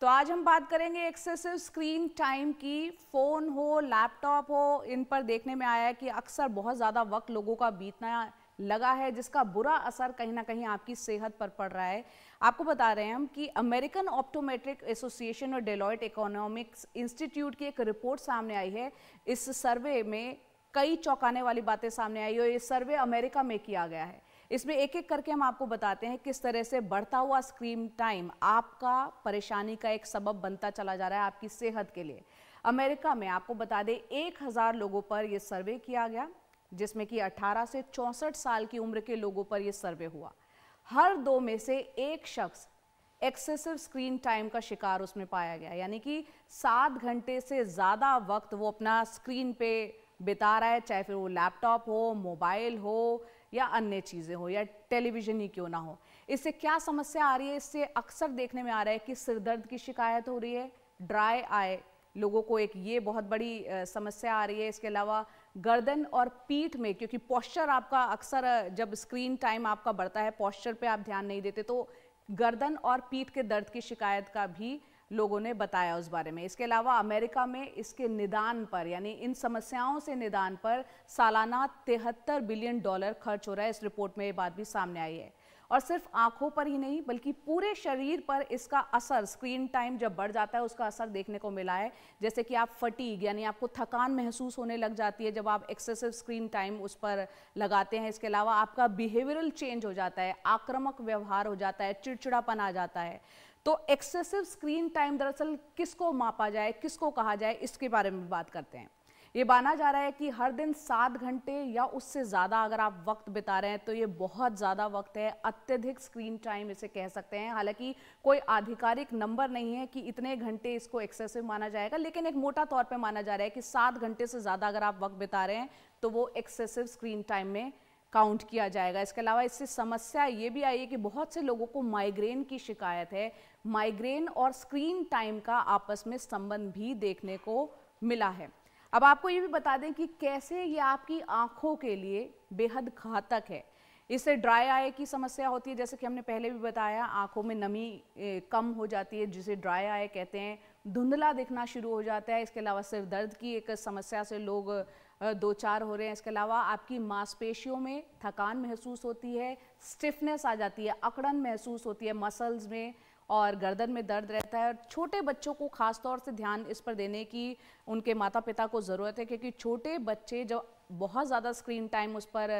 तो आज हम बात करेंगे एक्सेसिव स्क्रीन टाइम की फ़ोन हो लैपटॉप हो इन पर देखने में आया है कि अक्सर बहुत ज़्यादा वक्त लोगों का बीतना लगा है जिसका बुरा असर कहीं ना कहीं आपकी सेहत पर पड़ रहा है आपको बता रहे हैं हम कि अमेरिकन ऑप्टोमेट्रिक एसोसिएशन और डेलॉयट इकोनॉमिक्स इंस्टीट्यूट की एक रिपोर्ट सामने आई है इस सर्वे में कई चौंकाने वाली बातें सामने आई और ये सर्वे अमेरिका में किया गया है इसमें एक एक करके हम आपको बताते हैं किस तरह से बढ़ता हुआ स्क्रीन टाइम आपका परेशानी का एक सबब बनता चला जा रहा है आपकी सेहत के लिए अमेरिका में आपको बता दें एक हज़ार लोगों पर यह सर्वे किया गया जिसमें कि 18 से चौंसठ साल की उम्र के लोगों पर यह सर्वे हुआ हर दो में से एक शख्स एक्सेसिव स्क्रीन टाइम का शिकार उसमें पाया गया यानी कि सात घंटे से ज़्यादा वक्त वो अपना स्क्रीन पे बिता रहा है चाहे फिर वो लैपटॉप हो मोबाइल हो या अन्य चीज़ें हो या टेलीविज़न ही क्यों ना हो इससे क्या समस्या आ रही है इससे अक्सर देखने में आ रहा है कि सिरदर्द की शिकायत हो रही है ड्राई आए लोगों को एक ये बहुत बड़ी समस्या आ रही है इसके अलावा गर्दन और पीठ में क्योंकि पॉस्चर आपका अक्सर जब स्क्रीन टाइम आपका बढ़ता है पॉस्चर पे आप ध्यान नहीं देते तो गर्दन और पीठ के दर्द की शिकायत का भी लोगों ने बताया उस बारे में इसके अलावा अमेरिका में इसके निदान पर यानी इन समस्याओं से निदान पर सालाना तिहत्तर बिलियन डॉलर खर्च हो रहा है इस रिपोर्ट में ये बात भी सामने आई है और सिर्फ आंखों पर ही नहीं बल्कि पूरे शरीर पर इसका असर स्क्रीन टाइम जब बढ़ जाता है उसका असर देखने को मिला है जैसे कि आप फटीग यानी आपको थकान महसूस होने लग जाती है जब आप एक्सेसिव स्क्रीन टाइम उस पर लगाते हैं इसके अलावा आपका बिहेवियरल चेंज हो जाता है आक्रामक व्यवहार हो जाता है चिड़चिड़ापन आ जाता है तो एक्सेसिव स्क्रीन टाइम दरअसल किसको मापा जाए किसको कहा जाए इसके बारे में बात करते हैं ये माना जा रहा है कि हर दिन सात घंटे या उससे ज़्यादा अगर आप वक्त बिता रहे हैं तो ये बहुत ज़्यादा वक्त है अत्यधिक स्क्रीन टाइम इसे कह सकते हैं हालांकि कोई आधिकारिक नंबर नहीं है कि इतने घंटे इसको एक्सेसिव माना जाएगा लेकिन एक मोटा तौर पर माना जा रहा है कि सात घंटे से ज़्यादा अगर आप वक्त बिता रहे हैं तो वो एक्सेसिव स्क्रीन टाइम में काउंट किया जाएगा इसके अलावा इससे समस्या ये भी आई है कि बहुत से लोगों को माइग्रेन की शिकायत है माइग्रेन और स्क्रीन टाइम का आपस में संबंध भी देखने को मिला है अब आपको ये भी बता दें कि कैसे ये आपकी आंखों के लिए बेहद घातक है इससे ड्राई आई की समस्या होती है जैसे कि हमने पहले भी बताया आंखों में नमी कम हो जाती है जिसे ड्राई आई कहते हैं धुंधला दिखना शुरू हो जाता है इसके अलावा सिर दर्द की एक समस्या से लोग दो चार हो रहे हैं इसके अलावा आपकी मांसपेशियों में थकान महसूस होती है स्टिफनेस आ जाती है अकड़न महसूस होती है मसल्स में और गर्दन में दर्द रहता है और छोटे बच्चों को ख़ास तौर से ध्यान इस पर देने की उनके माता पिता को ज़रूरत है क्योंकि छोटे बच्चे जब बहुत ज़्यादा स्क्रीन टाइम उस पर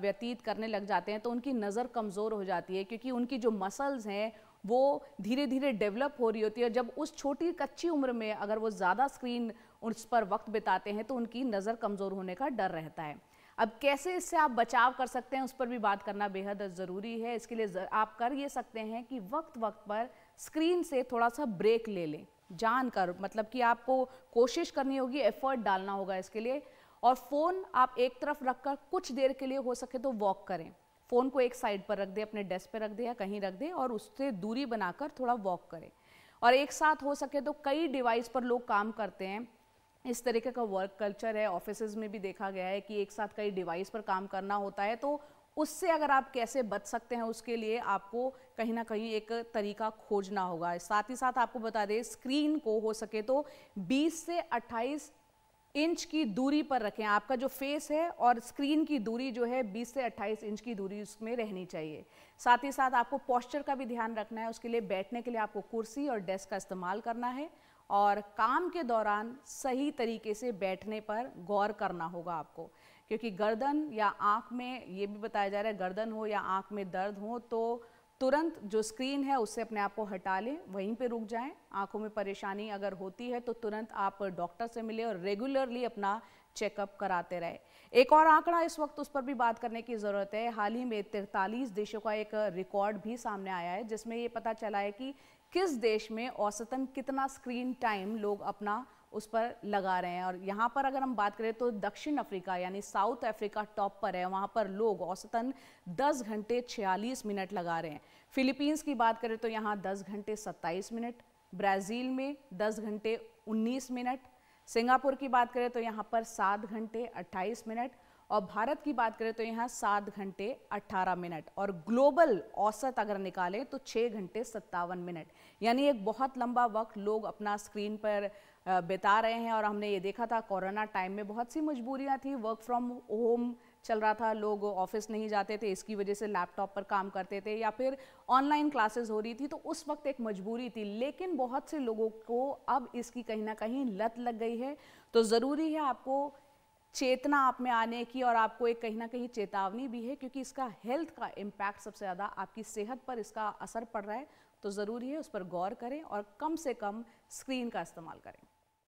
व्यतीत करने लग जाते हैं तो उनकी नज़र कमज़ोर हो जाती है क्योंकि उनकी जो मसल्स हैं वो धीरे धीरे डेवलप हो रही होती है जब उस छोटी कच्ची उम्र में अगर वो ज़्यादा स्क्रीन उस पर वक्त बिताते हैं तो उनकी नज़र कमज़ोर होने का डर रहता है अब कैसे इससे आप बचाव कर सकते हैं उस पर भी बात करना बेहद ज़रूरी है इसके लिए आप कर ये सकते हैं कि वक्त वक्त पर स्क्रीन से थोड़ा सा ब्रेक ले लें जानकर मतलब कि आपको कोशिश करनी होगी एफर्ट डालना होगा इसके लिए और फ़ोन आप एक तरफ रखकर कुछ देर के लिए हो सके तो वॉक करें फ़ोन को एक साइड पर रख दे अपने डेस्क पर रख दे या कहीं रख दे और उससे दूरी बनाकर थोड़ा वॉक करें और एक साथ हो सके तो कई डिवाइस पर लोग काम करते हैं इस तरीके का वर्क कल्चर है ऑफिस में भी देखा गया है कि एक साथ कई डिवाइस पर काम करना होता है तो उससे अगर आप कैसे बच सकते हैं उसके लिए आपको कहीं ना कहीं एक तरीका खोजना होगा साथ ही साथ आपको बता दें स्क्रीन को हो सके तो 20 से 28 इंच की दूरी पर रखें आपका जो फेस है और स्क्रीन की दूरी जो है 20 से 28 इंच की दूरी उसमें रहनी चाहिए साथ ही साथ आपको पॉस्चर का भी ध्यान रखना है उसके लिए बैठने के लिए आपको कुर्सी और डेस्क का इस्तेमाल करना है और काम के दौरान सही तरीके से बैठने पर गौर करना होगा आपको क्योंकि गर्दन या आँख में ये भी बताया जा रहा है गर्दन हो या आँख में दर्द हो तो तुरंत जो स्क्रीन है उससे अपने आप को हटा लें वहीं पे रुक जाएं आंखों में परेशानी अगर होती है तो तुरंत आप डॉक्टर से मिले और रेगुलरली अपना चेकअप कराते रहे एक और आंकड़ा इस वक्त उस पर भी बात करने की ज़रूरत है हाल ही में तिरतालीस देशों का एक रिकॉर्ड भी सामने आया है जिसमें ये पता चला है कि किस देश में औसतन कितना स्क्रीन टाइम लोग अपना उस पर लगा रहे हैं और यहाँ पर अगर हम बात करें तो दक्षिण अफ्रीका यानी साउथ अफ्रीका टॉप पर है वहाँ पर लोग औसतन 10 घंटे 46 मिनट लगा रहे हैं फिलीपींस की बात करें तो यहाँ 10 घंटे 27 मिनट ब्राज़ील में 10 घंटे 19 मिनट सिंगापुर की बात करें तो यहाँ पर 7 घंटे 28 मिनट और भारत की बात करें तो यहाँ सात घंटे अट्ठारह मिनट और ग्लोबल औसत अगर निकालें तो छः घंटे सत्तावन मिनट यानी एक बहुत लंबा वक्त लोग अपना स्क्रीन पर बिता रहे हैं और हमने ये देखा था कोरोना टाइम में बहुत सी मजबूरियाँ थी वर्क फ्रॉम होम चल रहा था लोग ऑफिस नहीं जाते थे इसकी वजह से लैपटॉप पर काम करते थे या फिर ऑनलाइन क्लासेस हो रही थी तो उस वक्त एक मजबूरी थी लेकिन बहुत से लोगों को अब इसकी कहीं ना कहीं लत लग गई है तो ज़रूरी है आपको चेतना आप में आने की और आपको एक कहीं ना कहीं चेतावनी भी है क्योंकि इसका हेल्थ का इम्पैक्ट सबसे ज़्यादा आपकी सेहत पर इसका असर पड़ रहा है तो ज़रूरी है उस पर गौर करें और कम से कम स्क्रीन का इस्तेमाल करें